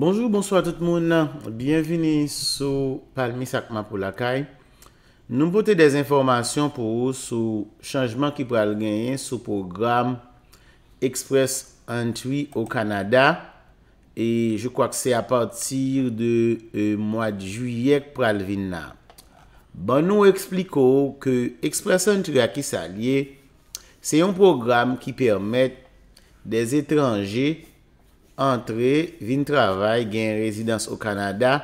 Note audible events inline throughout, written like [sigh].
Bonjour, bonsoir tout moun nan. Bienveni sou Palmi Sakma Polakay. Nou mpote des informasyon pou ou sou chanjman ki pral genyen sou program Express Entry au Kanada e je kwa kse a patir de euh, mwa di juyek pral vin nan. Ban nou ekspliko ou ke Express Entry a ki salye se yon program ki permette des etranje antre vin travay gen rezidans ou Kanada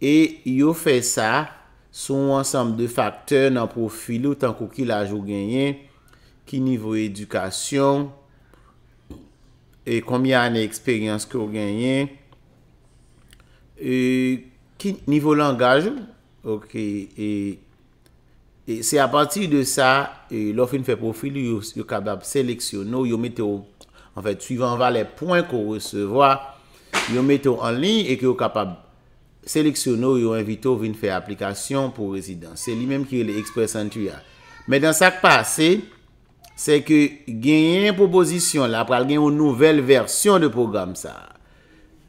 e yo fe sa sou ansam de faktor nan profil ou tan ko ki laj ou genyen ki nivou edukasyon e komyan eksperyans ki ou genyen e ki nivou langaj ok, e, e se apati de sa e lo fin fe profil ou yo kabab seleksyon ou yo mete ou En fèt, suivant va lè point kou recevwa, yo metto an lè, e kyou kapab seleksyon nou, yo invito vin fè aplikasyon pou rezidans. Se li mèm ki lè Express Antuia. Mè dan sa k pasè, se ke genyen proposisyon la, pral genyen nouvel versyon de program sa.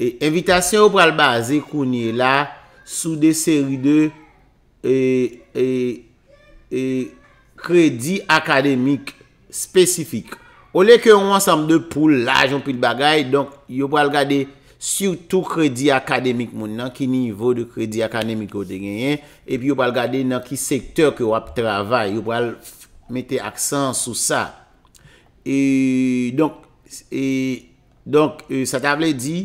E invitasyon ou pral base, se kounye la sou de seri de kredi akademik spesifik. Olè kè yon ansam de pou laj yon pi bagay, donk yon pral gade sur tout kredi akademik moun, nan ki nivou de kredi akademik kote genyen, epi yon pral gade nan ki sektèr kè wap travay, yon pral mette aksan sou sa. E donk, e donk, sa tablè di,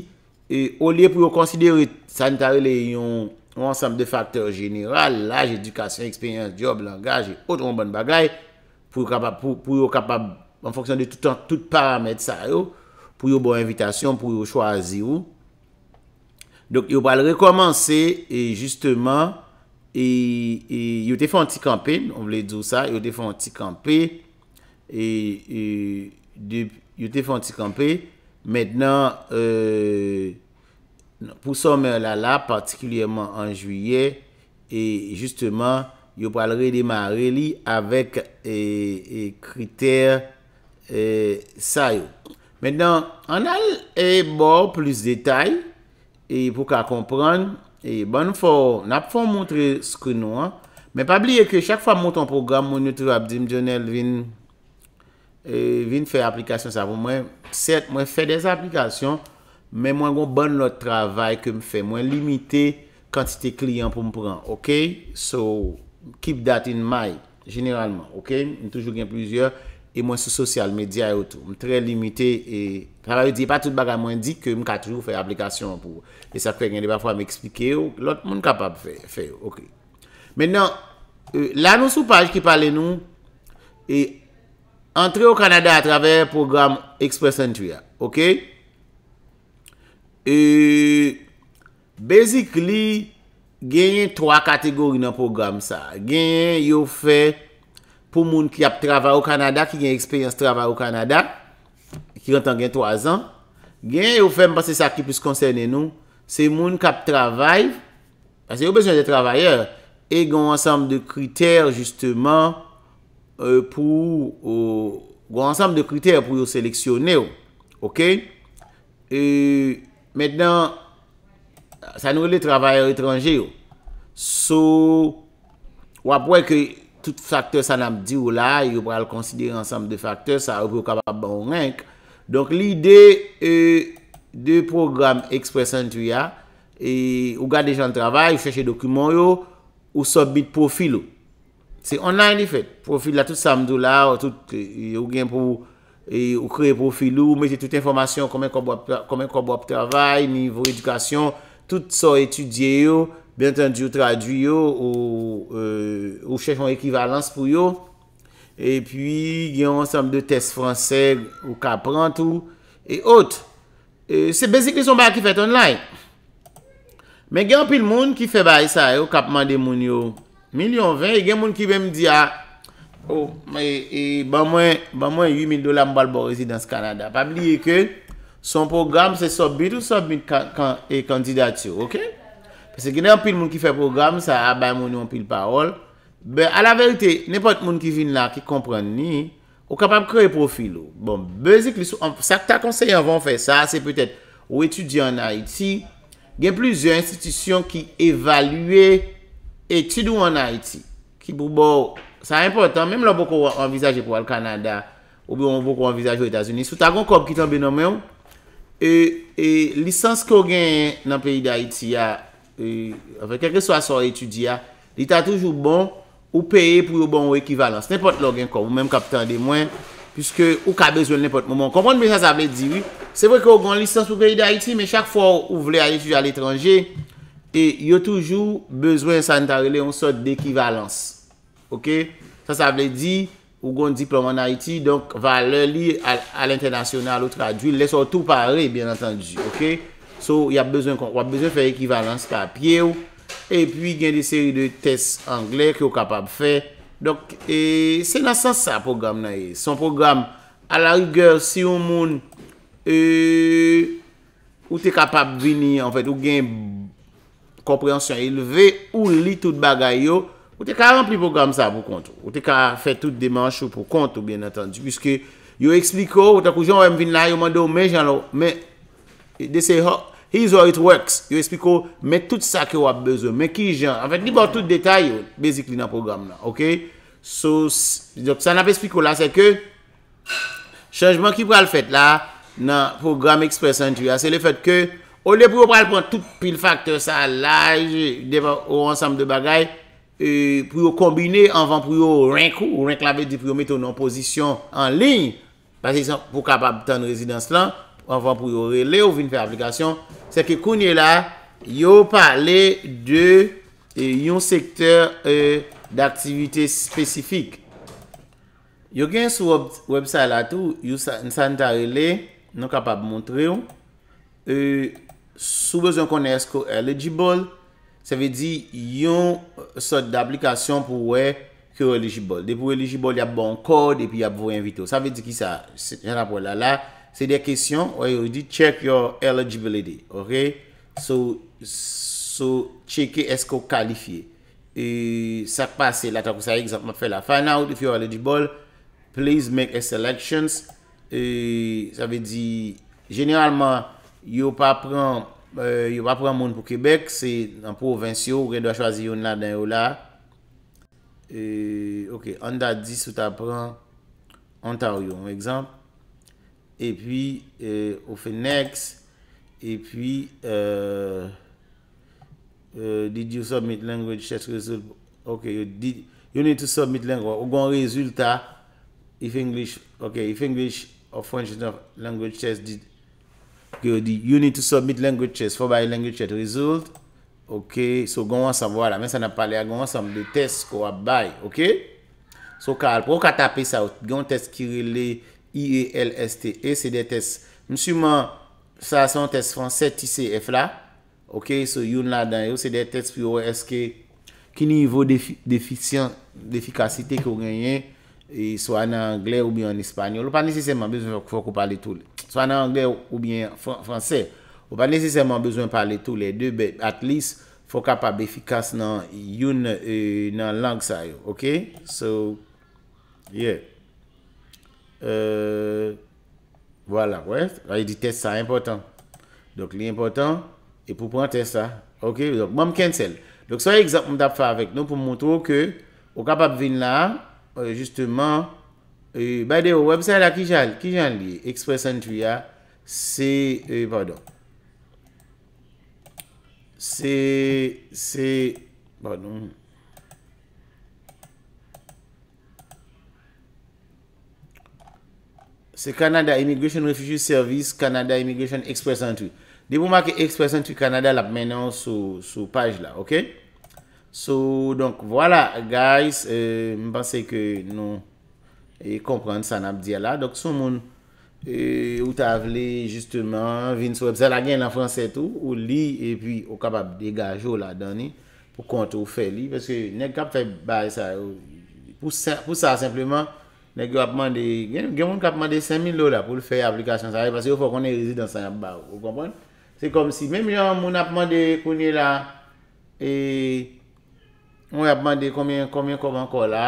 olè pou yon konsidere sanitarè yon ansam de faktèr genyral, laj, edukasyon, ekspènyans, job, langaj, yon pral gade, pou yon kapab An foksyon de tout paramet sa yo. Pou yo bon evitasyon. Pou yo chwazi yo. Dok yo pal rekomansi. E justeman. E yote fwanti kampe. On vle dzo sa. Yote fwanti kampe. E yote fwanti kampe. Mwenen. Nan. Pou somen la la. Partikilyeman an juyen. E justeman. Yo pal euh, redemare li. Avek kriter. E sa yo. Men dan, an al e bor plis detay. E pou ka kompran. E ban nou fò, nan pou fò mwontre skou nou an. Men pa bliye ke chak fò mwonton program mwen yo tou ap di mdjone lvin. E vin fè aplikasyon sa pou mwen. Sèk mwen fè des aplikasyon. Men mwen gwo ban lot travay ke mwen fè. Mwen limite kantite kliyon pou mwen pran. Ok. So, keep that in mind. Generalman. Ok. Mwen toujou gen plusieurs. E mwen sou sosyal, medya e otou. Mwen tre limité. E travayou di pa tout baga mwen di ke mwen ka toujou fè aplikasyon pou. E sa kwen gen de ba fwa mwen eksplike yo. Lot mwen kapab fè yo. Mènen, e, la nou sou page ki pale nou e antre yo Kanada a travè program Express Entry ya. Ok? E basically genyen 3 kategori nan program sa. Genyen yo fè pou moun ki ap travay ou Kanada, ki gen eksperyans travay ou Kanada, ki rentan gen 3 an, gen yo fem pa se sa ki pwis konseynen nou, se moun kap travay, se yo bezen de travayor, e gon ansam de kriter, justeman, euh, pou, euh, gon ansam de kriter pou yo seleksyonnen, ok, e, menen, sa nou le travayor etranje, sou, wapwe ki, tout fakteur sa nam di ou la, yo pral konsidere ansam de fakteur sa, yo pral pral pral pral mwenk. Donk l'ide euh, de programe ekspresan du ya, euh, ou gade de jan travay, ou seche dokumen yo, ou so bit profilou. Se on nan ni fet, profilou la tout samdou la, ou kre profilou, euh, ou mezi tout informasyon, konmen konbop travay, nivou edukasyon, tout so etudye yo, Ben tan di yo traduy yo ou euh, chèch yon ekivalans pou yo. E pi, gen yon ansam de test franse, ou ka pran tou. E ot, se bezik li son ba ki fèt online. Men gen apil moun ki fè ba yi sa yo, kapman de moun yo. Milyon vè, gen moun ki bem di ya, ah, oh, men, ban mwen 8000 dola mbal bò rezi dans Kanada. Pabliye ke, son program se sobbit ou sobbit e kandidat yo, ok? Pese genè an pil moun ki fè program, sa abay mouni an pil parol. Ben, a la verite, nepot moun ki vin la ki kompren ni, ou kapab kre profil ou. Bon, bezik li sou, bon, sa ki ta konsey avon fè sa, se petè ou etudi an Haiti, gen plizio institisyon ki evalue etid ou an Haiti. Ki pou bo, sa impotant, menm lò pouk ou anvizaje pou al Kanada, ou pouk ou anvizaje ou Etats-Unis. Sou ta kon kop ki ton benomè ou, e lisans kò gen nan peyi d'Haiti ya, Afen, e, keke so a so etudiya Li ta toujou bon Ou peye pou yo bon ou ekivalans Nenpot log en kon, ou menm kapitan de mwen Piske ou ka bezwen nenpot moun Konpon mi sa sa vle diwi Se vwe ki ou gon lisans pou peye de Haiti Me chak fwo ou vle a etudiya l'etranje E yo toujou bezwen sanitarile Ou sot de ekivalans Ok, sa sa vle di Ou gon diploman en Haiti Donk va le li al internasyonal Ou tradwil, leso tou pare, bien entendi So, wap bezwen fè ekivalans kè apye ou. E pwi gen de seri de test anglè kè ou kapab fè. Donk, e, se la san sa program nan e. Son program, a la rigèr, si ou moun, e, ou te kapab vini, an fèt, ou gen komprehansyon eleve, ou li tout bagay yo, ou te ka rempli program sa pou kontou. Ou te ka fè tout demanchou pou kontou, ou te ka rempli program sa pou kontou. They say, here's how it works. Yo espikou, met tout sa ki yo ap bezou. Met ki jan. Enfèk, li bò tout detay yo, basically, nan program nan. Ok? So, sa nan ap espikou la, se ke, chanjman ki pral fèt la, nan program Express Entry, se le fèt ke, olè pou yo pral pwant tout pil faktor sa la, devan ou ansam de bagay, pou yo kombine, anvan pou yo renkou, renklavè di pou yo meto nan position an lign, pasè yon pou kapab tan rezidans lan, Ou avan pou yo rele ou vin pe aplikasyon. Se ke kounye la, yo pale de euh, yon sektèr euh, d'aktivite spesifik. Yo gen sou website la tou, yon sanita rele, nou kapab montre yon. Euh, sou bezon konez ko eligible, se ve di yon sot d'aplikasyon pou we kore eligible. De pou eligible, yon bon kode epi yon bon invito. Sa ve di ki sa, yon rapol la la. Se dey kesyon, wè yo di check your eligibility, ok? So, cheke esko kalifiye. E sa kpase la tako sa ekzapman fè la. Find out if you are eligible, please make a selection. E sa vè di, generalman, yo pa pran, e, yo pa pran moun pou Kebek, se nan provincio, wè yo dwa chwazi yon la den yo la. E, ok, under 10 wè ta pran Ontario, ekzapman. e pi ou fe next e pi euh, euh, did you submit language test result ok you did you need to submit language ou gon rezultat if english ok if english or french language test did you need to submit language test for by language test result ok so gon an sam wala men san an pale a gon an sam de test ko wabay ok so kal pou ou ka tape sa ou gen test ki reley I-E-L-S-T-E, e, se de test. M'su man, sa son test fransè, ti C-F la. Ok, so yon la dan yo, se de test pi yo, eske ki nivou defisyon, defikasite ki ou genyen. E so an Angle ou bi an Espanyol. Ou pa nesisèman bezwen fok ou pale tout. So an Angle ou bi an Fransè. Ou pa nesisèman bezwen pale tout le de, be at least fok apab efikas nan yon e, nan lang sa yo. Ok, so, yeah. wala, wè, wè, di test sa impotant. Donk, li impotant, e pou prante sa. Ok, donk, mwam kentsel. Donk, sa ekzap mdap fa avèk nou pou mwotro ke ou kapap vin la, euh, justement, euh, bade ou wèb se la ki jan, ki jan li, ekspresan tuya, se, euh, pardon, se, se, pardon, pardon, Se Kanada Immigration Refugee Service, Kanada Immigration Express Entry. Dibou ma ke Express Entry Kanada la menan sou page la, ok? Sou, donk, wala, guys, euh, m'pensey ke nou e komprend san ap diya la. Dok, sou moun, e, ou ta avle, justeman, vin sou web, sa la gen la franse tou, ou li, e pi, ou kabab degajou la dani pou kontou fe li. Peske, ne kap fe bay sa, pou sa, pou sa, simplement. gen moun ka apmande 5.000 lola pou fè aplikasyon sawe, pasè yo fò konen rezidansan yon bar, ou konpon? Se kom si, menm gen moun apmande konye la, ee, moun apmande konmien kòp anko la,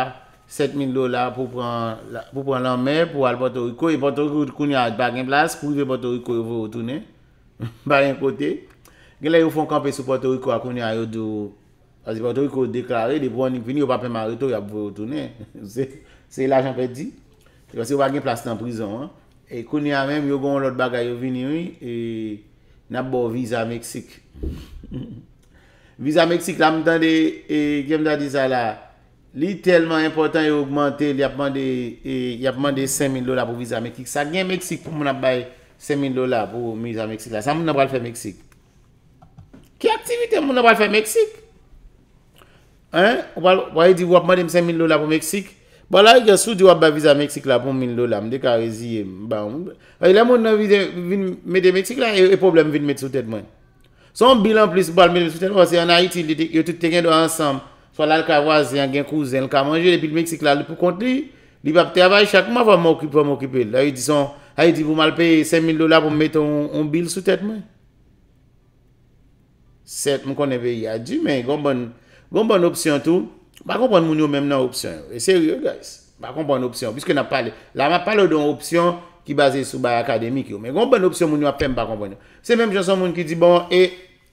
7.000 lola pou pran lanme, pou al Porto Rico, e Porto Rico kounye a bagen plas pou vive Porto Rico yon vò rotounen, [laughs] bagen kote, gen lè yo fòn kampè sou Porto Rico a kounye a yotou, a zi Porto Rico deklare, de pou anik vini yo pa pèman rito yon vò rotounen, ou [laughs] se? Se la janpe di. Se yon pa gen plas nan prizon. E konye an men, yon bon lot bagay yon vini yon. E nap bo visa Meksik. [laughs] Visa Meksik la mtande, e gen mta di sa la, li telman important yon augmente, li apman de 5.000 lola pou visa Meksik. Sa gen Meksik pou moun apbay 5.000 lola pou visa Meksik la. Sa moun apbal fè Meksik. Ki aktivite moun apbal fè Meksik? Hein? Ou pa yon di wapman de 5.000 lola pou Meksik? Ba la yon sou di wap ba viza Meksik la pou min lola, mde ka reziye mba. A yon la moun nan vize, vine mede Meksik la, yon e, e problem vine met sou tèt mwen. Son bilan plis, bal, vine met sou tèt mwen, se yon a iti, yon tout te gen do ansemb, fwa la l ka wazen, gen kouzen, l ka manje, l epi Meksik la, l pou konti, li wap te avay chakman, vwa m okipe, vwa m okipe. La yon dison, a yon di vou mal paye 5.000 lola pou m mette yon bil sou tèt mwen. Sèt, m konen ve yadji, men, gon bon, gon bon opsyon tou. Ba kompon moun yo menm nan opsyon yo. E seryo guys. Ba kompon opsyon. Piske nan pale. La ma pale don opsyon ki base sou bay akademik yo. Men kompon opsyon moun yo apem ba kompon yo. Se menm jason moun ki di bon e.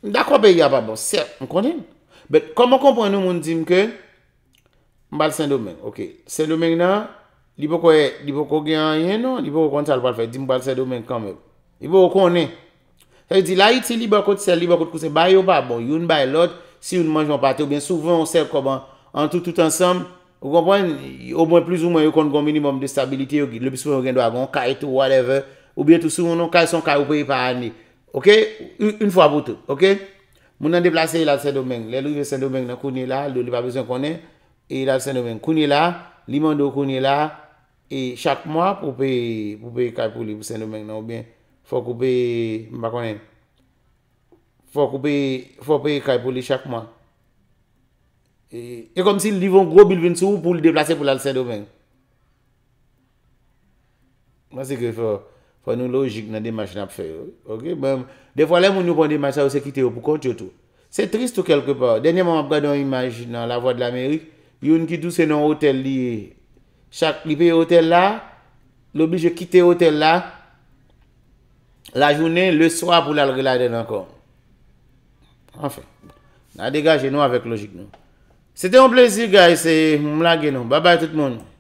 Da kope ya ba bon. Serp. M konen. Bet koman kompon nou moun di mke. M balse do men. Ok. Se do men nan. Li pou kwe. Li pou kwe gen yen nou. Li pou kwen tal pal fe. Di m balse do men kame. Li pou kwen konen. Se di la iti li bakot sel. Li bakot kouse bay yo ba bon. You n bay lot An tout tout ansam, ou kompwen, ou mwen plus ou mwen yo kont kon minimum de stabilite yo ki. Le bispo yon gen do a gon, kait ou whatever. Ou bien tout sou mounon, kait son kait ou pe yi pa an ni. Ok? Un fwa boutou. Ok? Mounan deplase yi la Sèndo Meng. Lè lò yi Sèndo Meng nan kounye la, lè lè pa bezon konnen. E yi la Sèndo Meng kounye la, li moun do kounye la. E chak mwa pou pe yi kait pou li Sèndo Meng nan ou bien. Fòk ou pe, mba konnen. Fòk ou pe yi kait pou li chak mwa. E kom si li von gro bil bin sou pou li deplase pou lal sè do men. Mwen se ke fò, fò nou logik nan de machin ap fè yo. Ok, mwen, de fò lè moun nou pon de machin ou se kite yo pou kont yo tou. Se trist ou kelkepò, denye moun ap gwa don imaj nan la vwa de l'Amerik, yon ki tou se non hotel li. Chak li pe hotel la, l'oblige kite hotel la, la jounen, le swa pou lal relade nan kon. Enfè, nan degaje nou avèk logik nou. Sete an plezi guys e mla genou. Ba bay tout moun.